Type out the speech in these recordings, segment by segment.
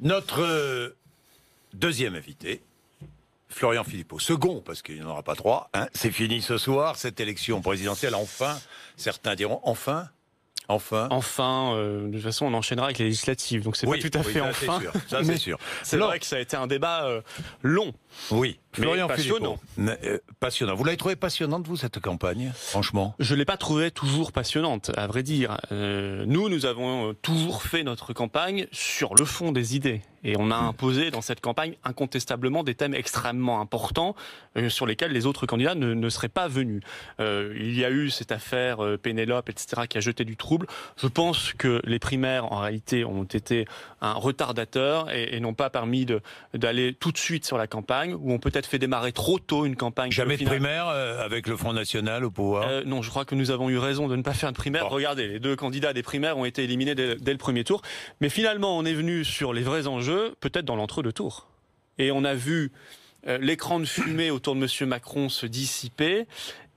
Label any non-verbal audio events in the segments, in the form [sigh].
Notre euh, deuxième invité, Florian Philippot, second, parce qu'il n'y en aura pas trois, hein, c'est fini ce soir, cette élection présidentielle, enfin, certains diront enfin. Enfin. Enfin, euh, de toute façon, on enchaînera avec les législatives, donc c'est tout à fait enfin. C'est ça, c'est sûr. c'est vrai que ça a été un débat euh, long oui, Florian passionnant. Euh, passionnant. Vous l'avez trouvé passionnante, vous, cette campagne, franchement Je ne l'ai pas trouvée toujours passionnante, à vrai dire. Euh, nous, nous avons euh, toujours fait notre campagne sur le fond des idées. Et on a hmm. imposé dans cette campagne, incontestablement, des thèmes extrêmement importants sur lesquels les autres candidats ne, seraient pas venus. il y a eu cette affaire Pénélope, etc., qui a jeté du trouble. Je pense que les primaires, en réalité, ont été un retardateur et n'ont pas permis d'aller tout de suite sur la campagne où on peut-être fait démarrer trop tôt une campagne. Jamais de primaire euh, avec le Front National au pouvoir euh, Non, je crois que nous avons eu raison de ne pas faire de primaire. Regardez, les deux candidats des primaires ont été éliminés dès, dès le premier tour. Mais finalement, on est venu sur les vrais enjeux, peut-être dans l'entre-deux tours. Et on a vu euh, l'écran de fumée autour de M. Macron se dissiper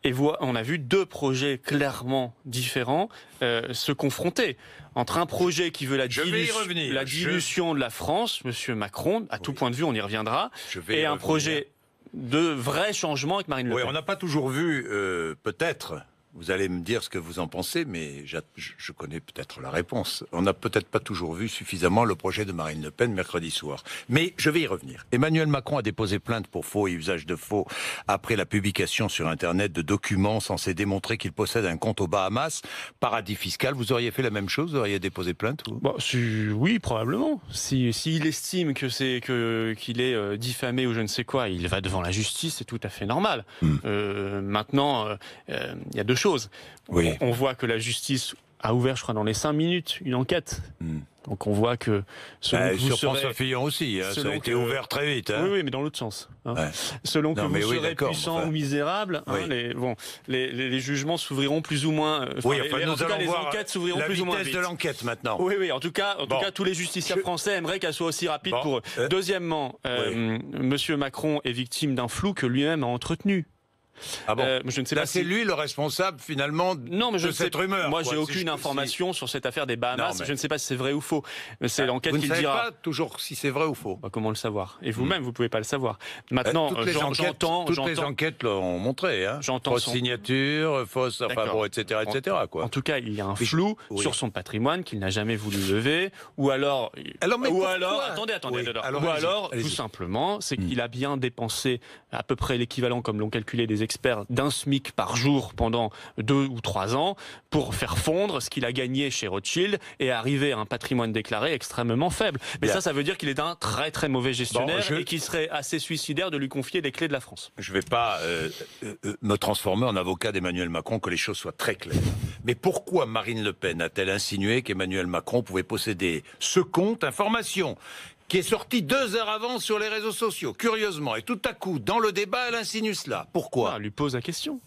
et on a vu deux projets clairement différents euh, se confronter entre un projet qui veut la, dilution de la France, Monsieur Macron, à tout point de vue, on y reviendra, et un projet de vrai changement avec Marine Le Pen. on n'a pas toujours vu, euh, peut-être, vous allez me dire ce que vous en pensez, mais je connais peut-être la réponse. On n'a peut-être pas toujours vu suffisamment le projet de Marine Le Pen mercredi soir. Mais je vais y revenir. Emmanuel Macron a déposé plainte pour faux et usage de faux après la publication sur Internet de documents censés démontrer qu'il possède un compte aux Bahamas, paradis fiscal. Vous auriez fait la même chose Vous auriez déposé plainte bah, Oui, probablement. S'il si, estime que c'est que qu'il est euh, diffamé ou je ne sais quoi, il va devant la justice, c'est tout à fait normal. Hmm. Euh, maintenant, euh, il y a deux chose. Oui. On, voit que la justice a ouvert, je crois, dans les cinq minutes, une enquête. Hmm. Donc on voit que selon que sur François aussi, hein. ça a été ouvert très vite. Hein. Oui, mais dans l'autre sens. Hein. Selon que vous serez puissant ou misérable, les, bon, les, jugements s'ouvriront plus ou moins. Euh, oui, en tout cas, les enquêtes s'ouvriront plus ou moins vite. de l'enquête maintenant. Oui, oui. En tout cas, en tout cas, tous les justiciers français aimeraient qu'elle soit aussi rapide pour eux. Euh, Deuxièmement, M. Euh, Monsieur Macron est victime d'un flou que lui-même a entretenu. Ah bon euh, je ne sais Là, c'est lui le responsable finalement non, mais de je cette rumeur. Moi, j'ai aucune information sur cette affaire des Bahamas. Je ne sais pas si c'est vrai ou faux. C'est ah, l'enquête qui dira. Vous ne savez pas toujours si c'est vrai ou faux. Bah, comment le savoir Et vous-même, vous ne hmm. pouvez pas le savoir. Eh, Maintenant, j'entends, toutes les enquêtes l'ont montré. Hein. J'entends fausse signature, fausse, enfin bon, etc., etc. En, quoi. en tout cas, il y a un flou sur son patrimoine qu'il n'a jamais voulu lever, ou alors, alors ou alors, attendez, attendez, ou alors, tout simplement, c'est qu'il hmm. a bien dépensé à peu près l'équivalent, comme l'ont calculé des expert d'un SMIC par jour pendant deux ou trois ans pour faire fondre ce qu'il a gagné chez Rothschild et arriver à un patrimoine déclaré extrêmement faible. Mais ça, ça veut dire qu'il est un très très mauvais gestionnaire et qu'il serait assez suicidaire de lui confier les clés de la France. Je ne vais pas euh, euh, euh, me transformer en avocat d'Emmanuel Macron, que les choses soient très claires. Mais pourquoi Marine Le Pen a-t-elle insinué qu'Emmanuel Macron pouvait posséder ce compte information qui est sorti deux heures avant sur les réseaux sociaux, curieusement. Et tout à coup, dans le débat, elle insinue cela. Pourquoi ah, lui pose la question.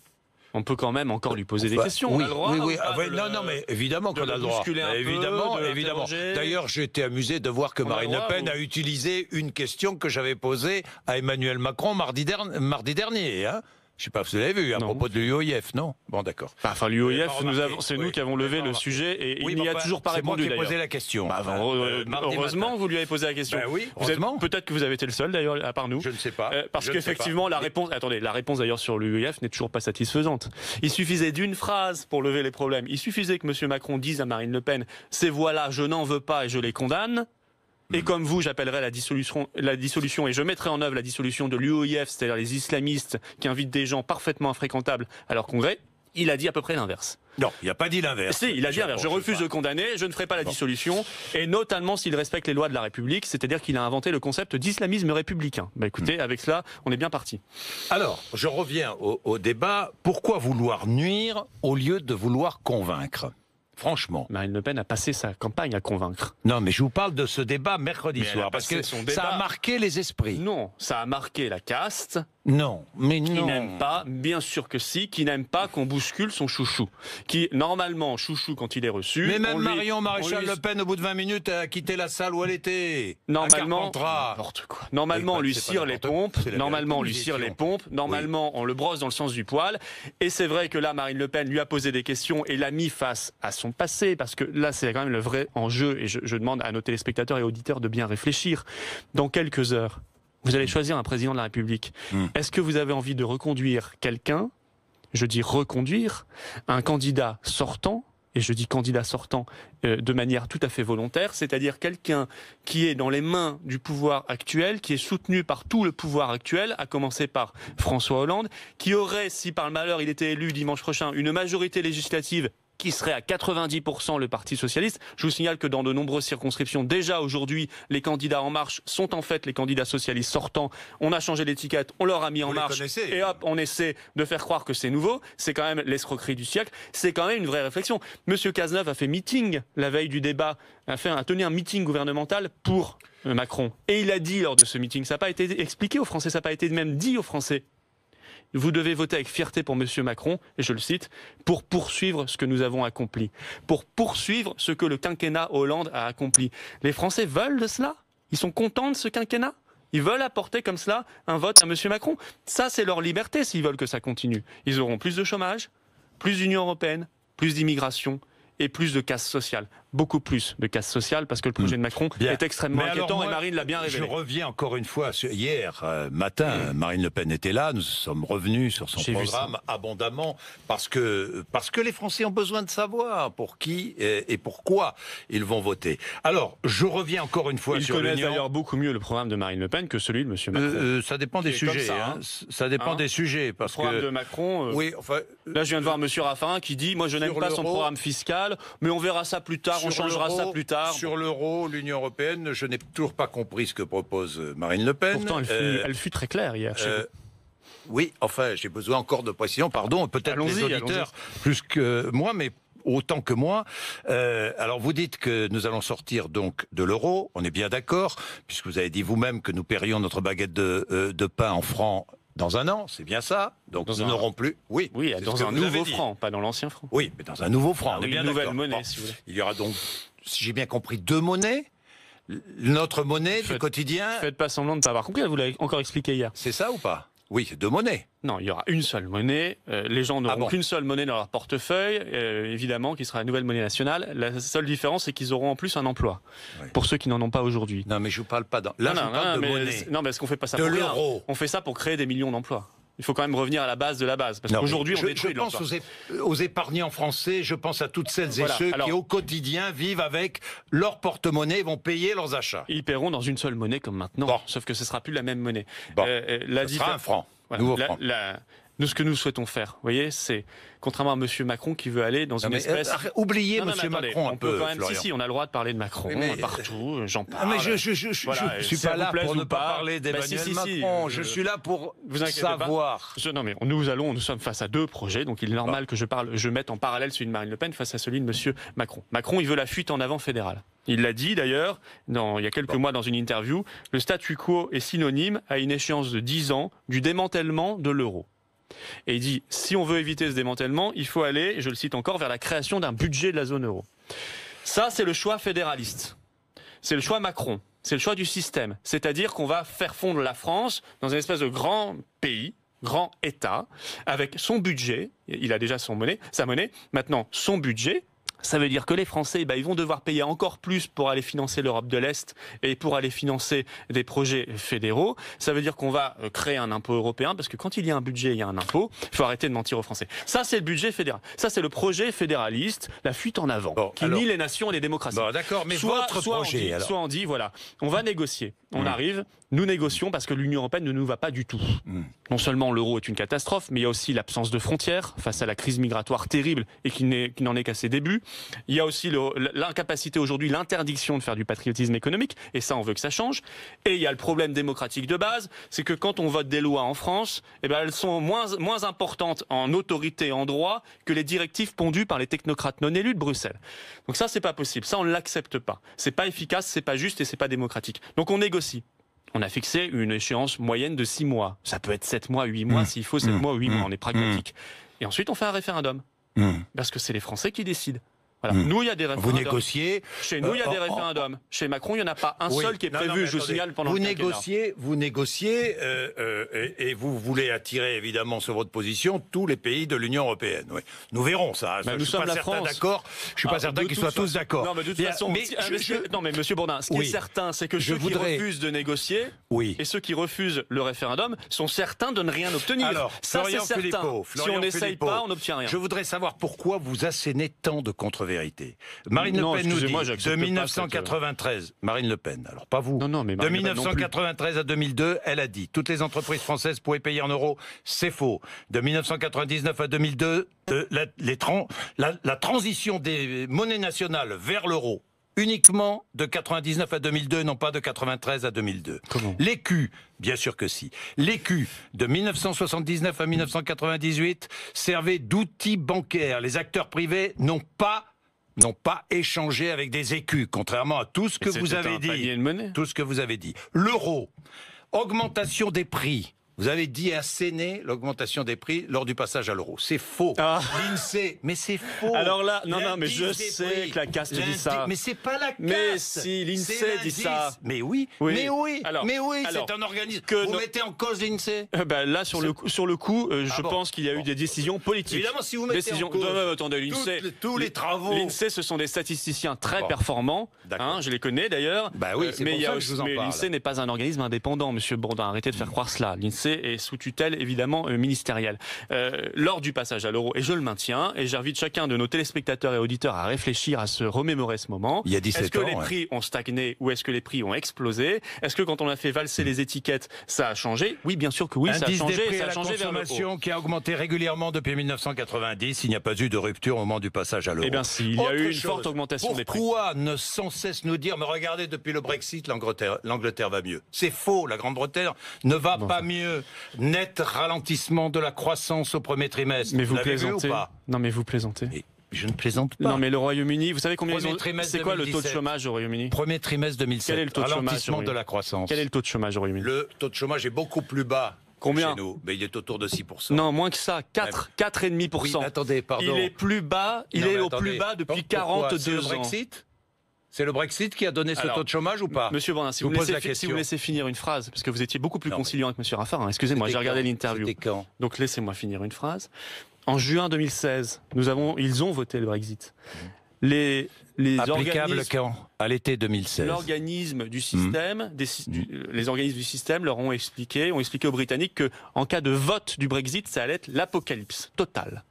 On peut quand même encore lui poser des bah, questions. Oui, oui, oui. Hein, ah, non, non, mais évidemment qu'on a le droit. Bah, peu, évidemment, évidemment. D'ailleurs, été amusé de voir que Marine Le Pen a utilisé une question que j'avais posée à Emmanuel Macron mardi, dernier. Hein. Je sais pas vous l'avez vu, à propos de l'UOIF, non Bon, d'accord. Bah, enfin, l'UOIF, euh, c'est nous qui avons levé le sujet et il n'y a toujours pas répondu. C'est posé la question. avant bah, euh, euh, heureusement, vous lui avez posé la question. Bah oui, Peut-être que vous avez été le seul, d'ailleurs, à part nous. Je ne sais pas. parce qu'effectivement, la réponse, attendez, la réponse d'ailleurs sur l'UOIF n'est toujours pas satisfaisante. Il suffisait d'une phrase pour lever les problèmes. Il suffisait que M. Macron dise à Marine Le Pen, ces voix-là, je n'en veux pas et je les condamne. Et comme vous, j'appellerai la dissolution, la dissolution et je mettrai en œuvre la dissolution de l'UOIF, c'est-à-dire les islamistes qui invitent des gens parfaitement infréquentables à leur congrès. Il a dit à peu près l'inverse. Non, il n'a pas dit l'inverse. Si, il a dit l'inverse. Je refuse de condamner, je ne ferai pas la dissolution, et notamment s'il respecte les lois de la République, c'est-à-dire qu'il a inventé le concept d'islamisme républicain. Bah écoutez, hmm. avec cela, on est bien parti. Alors, je reviens au débat. Pourquoi vouloir nuire au lieu de vouloir convaincre Franchement. Marine Le Pen a passé sa campagne à convaincre. Non, mais je vous parle de ce débat mercredi soir, parce que ça a marqué les esprits. Non, ça a marqué la caste, non, mais non. Qui n'aime pas, bien sûr que si, qui n'aime pas qu'on bouscule son chouchou. Qui, normalement, chouchou, quand il est reçu. Mais même Marion Maréchal Le Pen, au bout de 20 minutes, a quitté la salle où elle était. Normalement. N'importe quoi. Normalement, on lui cire les pompes. Normalement, on lui cire les pompes. Normalement, on le brosse dans le sens du poil. Et c'est vrai que là, Marine Le Pen lui a posé des questions et l'a mis face à son passé. Parce que là, c'est quand même le vrai enjeu. Et je demande à nos téléspectateurs et auditeurs de bien réfléchir. Dans quelques heures, vous allez choisir un président de la République. Hmm. Est-ce que vous avez envie de reconduire quelqu'un Je dis reconduire un candidat sortant et je dis candidat sortant euh, de manière tout à fait volontaire, c'est-à-dire quelqu'un qui est dans les mains du pouvoir actuel, qui est soutenu par tout le pouvoir actuel, à commencer par François Hollande, qui aurait, si par malheur il était élu dimanche prochain, une majorité législative qui serait à 90% le Parti socialiste. Je vous signale que dans de nombreuses circonscriptions, déjà aujourd'hui, les candidats En Marche sont en fait les candidats socialistes sortants. On a changé l'étiquette, on leur a mis En Marche, et hop, euh. on essaie de faire croire que c'est nouveau. C'est quand même l'escroquerie du siècle. C'est quand même une vraie réflexion. Monsieur Cazeneuve a fait meeting la veille du débat, a tenu un meeting gouvernemental pour euh, Macron. Et il a dit lors de ce meeting, ça n'a pas été expliqué aux Français, ça n'a pas été même dit aux Français vous devez voter avec fierté pour M. Macron, et je le cite, pour poursuivre ce que nous avons accompli, pour poursuivre ce que le quinquennat Hollande a accompli. Les Français veulent de cela Ils sont contents de ce quinquennat ils veulent apporter comme cela un vote à M. Macron. Ça, c'est leur liberté s'ils veulent que ça continue. Ils auront plus de chômage, plus d'Union européenne, plus d'immigration et plus de casse sociale beaucoup plus de casse sociale parce que le projet hmm. de Macron est extrêmement inquiétant et Marine l'a bien révélé. Je reviens encore une fois hier euh, matin, hmm. Marine Le Pen était là, nous sommes revenus sur son programme abondamment parce que parce que les Français ont besoin de savoir pour qui et, pourquoi ils vont voter. Alors, je reviens encore une fois sur l'Union. Ils d'ailleurs beaucoup mieux le programme de Marine Le Pen que celui de Monsieur Macron. Euh, euh, ça dépend hein. Hein. Hein des sujets. Ça, dépend des sujets parce le programme que... de Macron. Oui, enfin. Là, je viens de voir Monsieur Raffarin qui dit, moi, je n'aime pas son programme fiscal, mais on verra ça plus tard on changera ça plus tard. Sur l'euro, l'Union européenne, je n'ai toujours pas compris ce que propose Marine Le Pen. Pourtant, elle fut, euh, très claire hier. Euh, oui, enfin, j'ai besoin encore de précision, pardon, peut-être les auditeurs, plus que moi, mais autant que moi. Euh, alors vous dites que nous allons sortir donc de l'euro, on est bien d'accord, puisque vous avez dit vous-même que nous paierions notre baguette de pain en francs dans un an, c'est bien ça. Donc nous n'aurons plus. Oui, oui dans un nouveau franc, pas dans l'ancien franc. Oui, mais dans un nouveau franc. une nouvelle monnaie, si vous voulez. Il y aura donc, si j'ai bien compris, deux monnaies notre monnaie du quotidien. Faites pas semblant de ne pas avoir compris, vous l'avez encore expliqué hier. C'est ça ou pas oui, deux monnaies. Non, il y aura une seule monnaie. Euh, les gens n'auront ah qu'une seule monnaie dans leur portefeuille, euh, évidemment, qui sera la nouvelle monnaie nationale. La seule différence, c'est qu'ils auront en plus un emploi. Pour ceux qui n'en ont pas aujourd'hui. Non, mais je ne parle pas non, de Non, mais est-ce qu'on fait pas ça de l'euro On fait ça pour créer des millions d'emplois il faut quand même revenir à la base de la base. Parce qu'aujourd'hui, on Je pense aux, épargnants français, je pense à toutes celles et ceux qui, au quotidien, vivent avec leur porte-monnaie vont payer leurs achats. Ils paieront dans une seule monnaie comme maintenant, sauf que ce sera plus la même monnaie. Bon. Euh, euh, la ce sera un franc. Voilà. la, ce que nous souhaitons faire, vous voyez, c'est contrairement à Monsieur Macron qui veut aller dans une euh, espèce. oubliez M. Monsieur Macron un peu. si, si, on a le droit de parler de Macron partout. Euh, j'en ah, parle. mais je, je, suis pas là pour ne pas, parler d'Emmanuel Macron. je suis là pour savoir. non, mais nous allons, nous sommes face à deux projets, donc il est normal ah. que je parle, je mette en parallèle celui de Marine Le Pen face à celui de Monsieur Macron. Macron, il veut la fuite en avant fédérale. Il l'a dit d'ailleurs, il y a quelques mois dans une interview, le statu quo est synonyme à une échéance de 10 ans du démantèlement de l'euro. Et il dit, si on veut éviter ce démantèlement, il faut aller, je le cite encore, vers la création d'un budget de la zone euro. Ça, c'est le choix fédéraliste. C'est le choix Macron. C'est le choix du système. C'est-à-dire qu'on va faire fondre la France dans un espèce de grand pays, grand État, avec son budget. Il a déjà son monnaie, sa monnaie. Maintenant, son budget, ça veut dire que les Français, bah, ils vont devoir payer encore plus pour aller financer l'Europe de l'Est et pour aller financer des projets fédéraux. Ça veut dire qu'on va euh, créer un impôt européen, parce que quand il y a un budget, il y a un impôt. Il faut arrêter de mentir aux Français. Ça, c'est le budget fédéral. Ça, c'est le projet fédéraliste, la fuite en avant, qui nie les nations et les démocraties. Bon, d'accord, mais soit, votre soit on dit, soit on dit, voilà, on va négocier. On hmm. arrive, nous négocions parce que l'Union européenne ne nous va pas du tout. Hmm. Non seulement l'euro est une catastrophe, mais il y a aussi l'absence de frontières face à la crise migratoire terrible et qui n'en est qu'à ses débuts. Il y a aussi l'incapacité aujourd'hui, l'interdiction de faire du patriotisme économique, et ça, on veut que ça change. Et il y a le problème démocratique de base, c'est que quand on vote des lois en France, eh ben, elles sont moins, moins importantes en autorité, en droit, que les directives pondues par les technocrates non élus de Bruxelles. Donc ça, c'est pas possible. Ça, on l'accepte pas. C'est pas efficace, c'est pas juste et c'est pas démocratique. Donc on négocie. On a fixé une échéance moyenne de 6 mois. Ça peut être 7 mois, 8 mois, mmh. s'il faut 7 mmh. mois, 8 mois, mmh. on est pragmatique. Et ensuite, on fait un référendum. Parce que c'est les Français qui décident. Hmm. Nous, il y a des référendums. Vous négociez. Chez nous, il y a euh, des oh, oh. référendums. Chez Macron, il n'y en a pas un seul qui est prévu, je signale, pendant vous négociez, Vous négociez euh, euh, et, vous voulez attirer, évidemment, sur votre position tous les pays de l'Union européenne. Nous verrons ça. Nous je ne suis pas certain d'accord. Je suis pas ah, certain qu'ils soient tous d'accord. Non, mais de toute façon, monsieur Bourdin, ce qui est certain, c'est que je ceux qui refusent de négocier et ceux qui refusent le référendum sont certains de ne rien obtenir. Alors, ça, c'est certain. si on n'essaye pas, on n'obtient rien. Je voudrais savoir pourquoi vous assénez tant de controverses vérité. Marine Le Pen nous dit, de 1993, euh, Marine Le Pen, alors pas vous, de 1993 à 2002, elle a dit, toutes les entreprises françaises pouvaient payer en euros, c'est faux. De 1999 à 2002, euh, la, transition des monnaies nationales vers l'euro, uniquement de 99 à 2002, non pas de 93 à 2002. L'écu, bien sûr que si. L'écu de 1979 à 1998 servait d'outil bancaire. Les acteurs privés n'ont pas n'ont pas échangé avec des écus, contrairement à tout ce que vous avez dit. Tout ce que vous avez dit. L'euro, augmentation des prix, vous avez dit à Séné l'augmentation des prix lors du passage à l'euro. C'est faux. Ah. L'INSEE. Mais c'est faux. Alors là, non, non, mais je sais que la caste dit ça. Mais c'est pas la caste. Mais si, l'INSEE dit ça. Mais oui. Mais oui. Alors, mais oui, c'est un organisme. Que vous mettez en cause l'INSEE euh, ben Là, sur le, sur le coup, euh, je ah pense qu'il y a eu des décisions politiques. Évidemment, si vous mettez en cause. tous les travaux. L'INSEE, ce sont des statisticiens très performants. Hein, je les connais d'ailleurs. Bah oui, euh, mais l'INSEE n'est pas un organisme indépendant, monsieur Bourdin. Arrêtez de faire croire cela et sous tutelle évidemment euh, ministérielle. Euh, lors du passage à l'euro, et je le maintiens, et j'invite chacun de nos téléspectateurs et auditeurs à réfléchir, à se remémorer ce moment. Il y a 17 Est-ce que les prix ont stagné ou est-ce que les prix ont explosé Est-ce que quand on a fait valser les étiquettes, ça a changé Oui, bien sûr que oui, ça a changé. Des prix ça a à la consommation qui a augmenté régulièrement depuis 1990. Il n'y a pas eu de rupture au moment du passage à l'euro. Eh bien, si, il y a eu une forte augmentation des prix. Pourquoi ne sans cesse nous dire, mais regardez, depuis le Brexit, l'Angleterre va mieux C'est faux. La Grande-Bretagne ne va pas mieux net ralentissement de la croissance au premier trimestre. Mais vous, plaisantez. ou pas non, mais vous plaisantez. je ne plaisante pas. Non, mais le Royaume-Uni, vous savez combien ont... C'est quoi le taux de chômage au Royaume-Uni Premier trimestre 2007. Quel est le taux de chômage de la croissance. Quel est le taux de chômage au Royaume-Uni Le taux de chômage est beaucoup plus bas Combien chez nous, mais il est autour de 6%. Non, moins que ça, 4, 4,5%. attendez, pardon. Il est plus bas, il est au plus bas depuis 42 le ans. Brexit c'est le Brexit qui a donné ce taux de chômage ou pas Monsieur Bonin, si vous, laissez, la vous, laissez, finir une phrase, parce que vous étiez beaucoup plus conciliant avec Monsieur Raffarin. Hein. Excusez-moi, j'ai regardé l'interview. Donc laissez-moi finir une phrase. En juin 2016, nous avons, ils ont voté le Brexit. Mmh. Les, les applicable quand à l'été 2016. L'organisme du mmh. système, mmh. les organismes du système leur ont expliqué, ont expliqué aux Britanniques que en cas de vote du Brexit, ça allait être l'apocalypse totale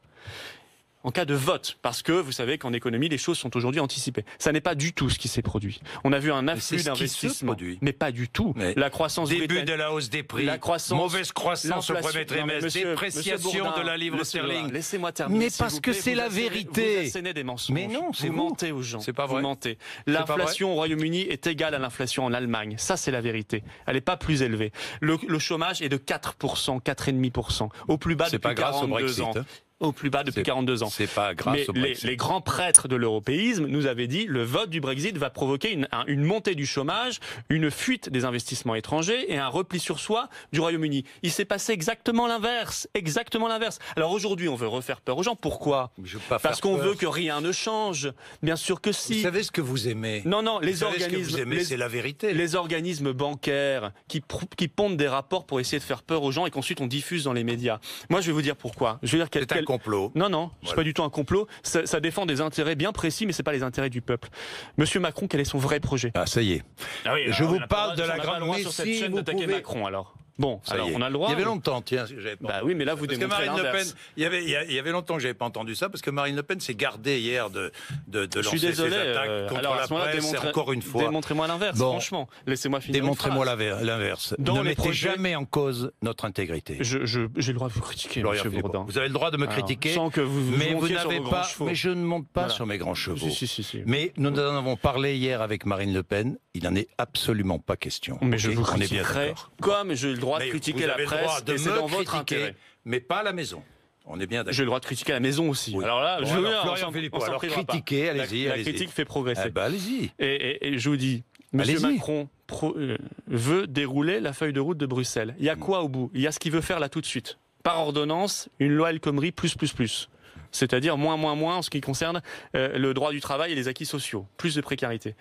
en cas de vote, parce que vous savez qu'en économie, les choses sont aujourd'hui anticipées. Ça n'est pas du tout ce qui s'est produit. On a vu un afflux d'investissements, mais pas du tout. la croissance début de la hausse des prix, croissance, mauvaise croissance au premier trimestre, dépréciation de la livre sterling. laissez Mais parce que c'est la vérité. Vous des mensonges. Mais non, c'est vous, mentez aux gens. C'est pas vrai. L'inflation au Royaume-Uni est égale à l'inflation en Allemagne. Ça, c'est la vérité. Elle n'est pas plus élevée. Le, chômage est de 4 4,5 au plus bas depuis pas grâce 42 ans. Hein au plus bas depuis 42 ans. C'est pas grâce Mais les, grands prêtres de l'européisme nous avaient dit le vote du Brexit va provoquer une, montée du chômage, une fuite des investissements étrangers et un repli sur soi du Royaume-Uni. Il s'est passé exactement l'inverse, exactement l'inverse. Alors aujourd'hui, on veut refaire peur aux gens. Pourquoi Parce qu'on veut que rien ne change. Bien sûr que si. Vous savez ce que vous aimez Non, non, les organismes. Ce que vous aimez, c'est la vérité. Les organismes bancaires qui, qui pondent des rapports pour essayer de faire peur aux gens et qu'ensuite on diffuse dans les médias. Moi, je vais vous dire pourquoi. Je vais dire complot. Non, non, c'est pas du tout un complot. Ça, défend des intérêts bien précis, mais c'est pas les intérêts du peuple. Monsieur Macron, quel est son vrai projet Ah, ça y est. Ah je vous parle de la grande sur Vous pouvez... Macron alors. Bon, alors on a le droit. Il y avait hein. longtemps, tiens. Bah oui, mais là vous parce démontrez que il y avait, il y avait longtemps que n'avais pas entendu ça parce que Marine Le Pen s'est gardée hier de de, de Je suis désolé, euh, la presse. Encore une fois, démontrez-moi l'inverse. franchement, laissez-moi finir. Démontrez-moi l'inverse. Ne mettez jamais en cause notre intégrité. Je, j'ai le droit de vous critiquer, Monsieur Vous avez le droit de me critiquer, sans que vous, mais je ne monte pas sur mes grands chevaux. mais nous en avons parlé hier avec Marine Le Pen. Il n'en est absolument pas question. Mais je vous critiquerai comme j'ai le droit droit de critiquer la presse, de Mais pas la maison. On est bien J'ai le droit de critiquer la maison aussi. Alors là, je veux dire, on alors critiquer, allez-y. La, critique fait progresser. Eh allez-y. Et, je vous dis, M. Macron euh, veut dérouler la feuille de route de Bruxelles. Il y a mm. quoi au bout Il y a ce qu'il veut faire là tout de suite. Par ordonnance, une loi El Khomri plus plus plus c'est-à-dire moins, moins, moins en ce qui concerne euh, le droit du travail et les acquis sociaux, plus de précarité.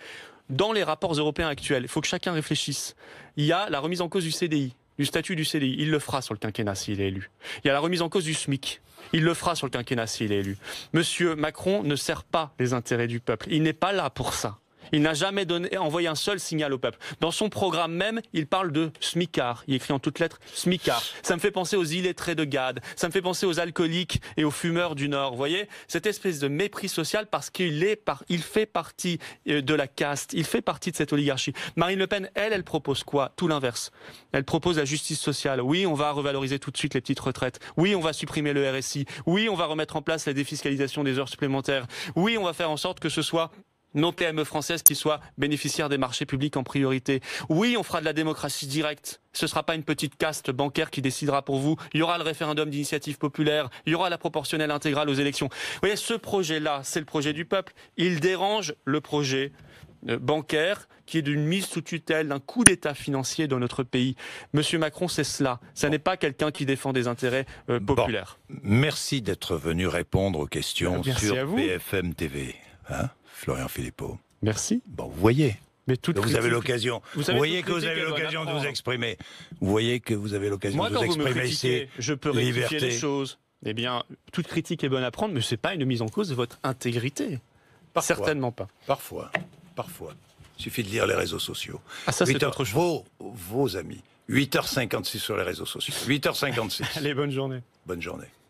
Dans les rapports européens actuels, il faut que chacun réfléchisse. Il y a la remise en cause du CDI du statut du CDI. Il le fera sur le quinquennat s'il est élu. Il y a la remise en cause du SMIC. Il le fera sur le quinquennat s'il est élu. Monsieur Macron ne sert pas les intérêts du peuple. Il n'est pas là pour ça. Il n'a jamais donné, envoyé un seul signal au peuple. Dans son programme même, il parle de SMICAR. Il écrit en toutes lettres SMICAR. Ça me fait penser aux illettrés de Gade. Ça me fait penser aux alcooliques et aux fumeurs du Nord. Vous voyez, cette espèce de mépris social parce qu'il est par, il fait partie euh, de la caste. Il fait partie de cette oligarchie. Marine Le Pen, elle, elle propose quoi? Tout l'inverse. Elle propose la justice sociale. Oui, on va revaloriser tout de suite les petites retraites. Oui, on va supprimer le RSI. Oui, on va remettre en place la défiscalisation des heures supplémentaires. Oui, on va faire en sorte que ce soit nos PME françaises qui soient bénéficiaires des marchés publics en priorité. Oui, on fera de la démocratie directe. Ce ne sera pas une petite caste bancaire qui décidera pour vous. Il y aura le référendum d'initiative populaire, il y aura la proportionnelle intégrale aux élections. Vous voyez, ce projet-là, c'est le projet du peuple. Il dérange le projet euh, bancaire qui est d'une mise sous tutelle d'un coup d'État financier dans notre pays. Monsieur Macron, c'est cela. Ce n'est pas quelqu'un qui défend des intérêts euh, populaires. merci d'être venu répondre aux questions sur BFM TV. Hein, Florian Philippot. Merci. Bon, vous voyez. Mais vous, avez l'occasion. Vous voyez que vous avez l'occasion de vous exprimer. Vous voyez que vous avez l'occasion de vous exprimer ici. Je peux rectifier les choses. Eh bien, toute critique est bonne à prendre, mais c'est pas une mise en cause de votre intégrité. Certainement pas. Parfois, parfois. Il suffit de lire les réseaux sociaux. Ah, ça, c'est autre Vos, amis. 8h56 sur les réseaux sociaux. 8h56. [laughs] Allez, bonne journée. Bonne journée.